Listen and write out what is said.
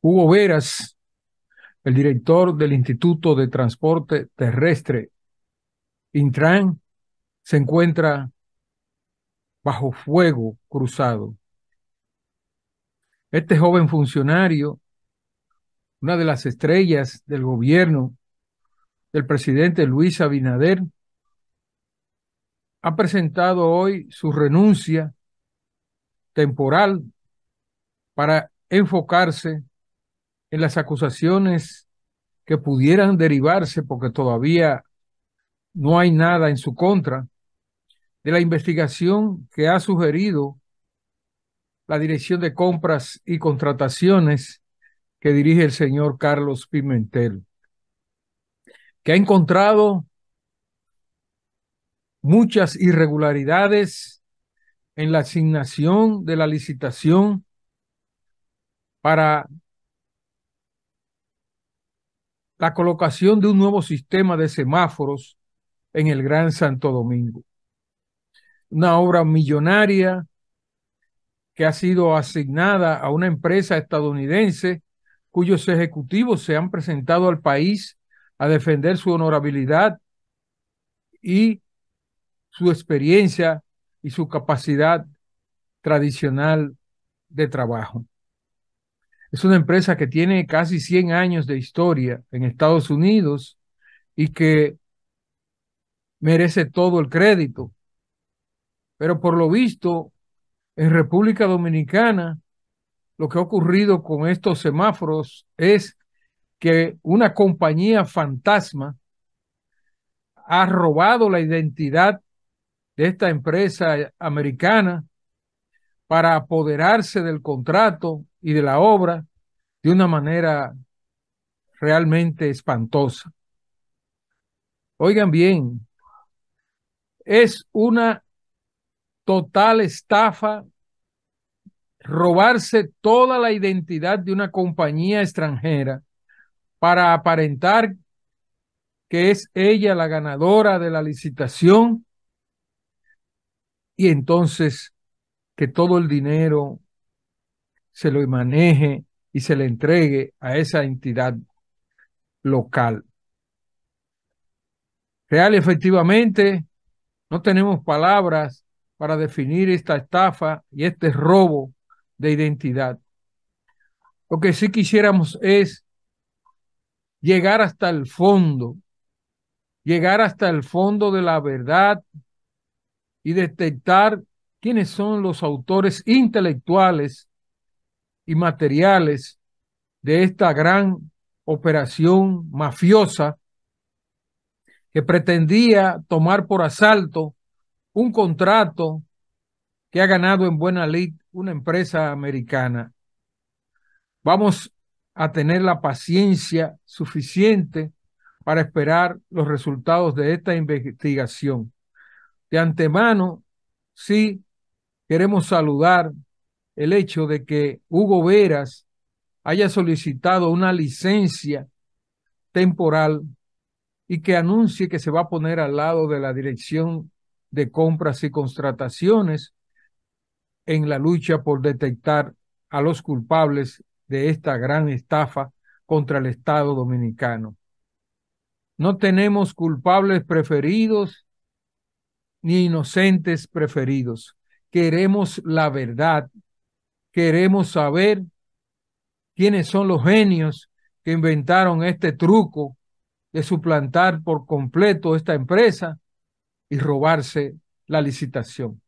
Hugo Veras, el director del Instituto de Transporte Terrestre, Intran, se encuentra bajo fuego cruzado. Este joven funcionario, una de las estrellas del gobierno del presidente Luis Abinader, ha presentado hoy su renuncia temporal para enfocarse en las acusaciones que pudieran derivarse, porque todavía no hay nada en su contra, de la investigación que ha sugerido la Dirección de Compras y Contrataciones que dirige el señor Carlos Pimentel, que ha encontrado muchas irregularidades en la asignación de la licitación para la colocación de un nuevo sistema de semáforos en el Gran Santo Domingo. Una obra millonaria que ha sido asignada a una empresa estadounidense cuyos ejecutivos se han presentado al país a defender su honorabilidad y su experiencia y su capacidad tradicional de trabajo. Es una empresa que tiene casi 100 años de historia en Estados Unidos y que merece todo el crédito. Pero por lo visto, en República Dominicana, lo que ha ocurrido con estos semáforos es que una compañía fantasma ha robado la identidad de esta empresa americana para apoderarse del contrato y de la obra de una manera realmente espantosa. Oigan bien, es una total estafa robarse toda la identidad de una compañía extranjera para aparentar que es ella la ganadora de la licitación y entonces que todo el dinero se lo maneje y se le entregue a esa entidad local. Real, efectivamente, no tenemos palabras para definir esta estafa y este robo de identidad. Lo que sí quisiéramos es llegar hasta el fondo, llegar hasta el fondo de la verdad y detectar quiénes son los autores intelectuales y materiales de esta gran operación mafiosa que pretendía tomar por asalto un contrato que ha ganado en buena ley una empresa americana. Vamos a tener la paciencia suficiente para esperar los resultados de esta investigación. De antemano, sí, queremos saludar el hecho de que Hugo Veras haya solicitado una licencia temporal y que anuncie que se va a poner al lado de la Dirección de Compras y Contrataciones en la lucha por detectar a los culpables de esta gran estafa contra el Estado dominicano. No tenemos culpables preferidos ni inocentes preferidos queremos la verdad, queremos saber quiénes son los genios que inventaron este truco de suplantar por completo esta empresa y robarse la licitación.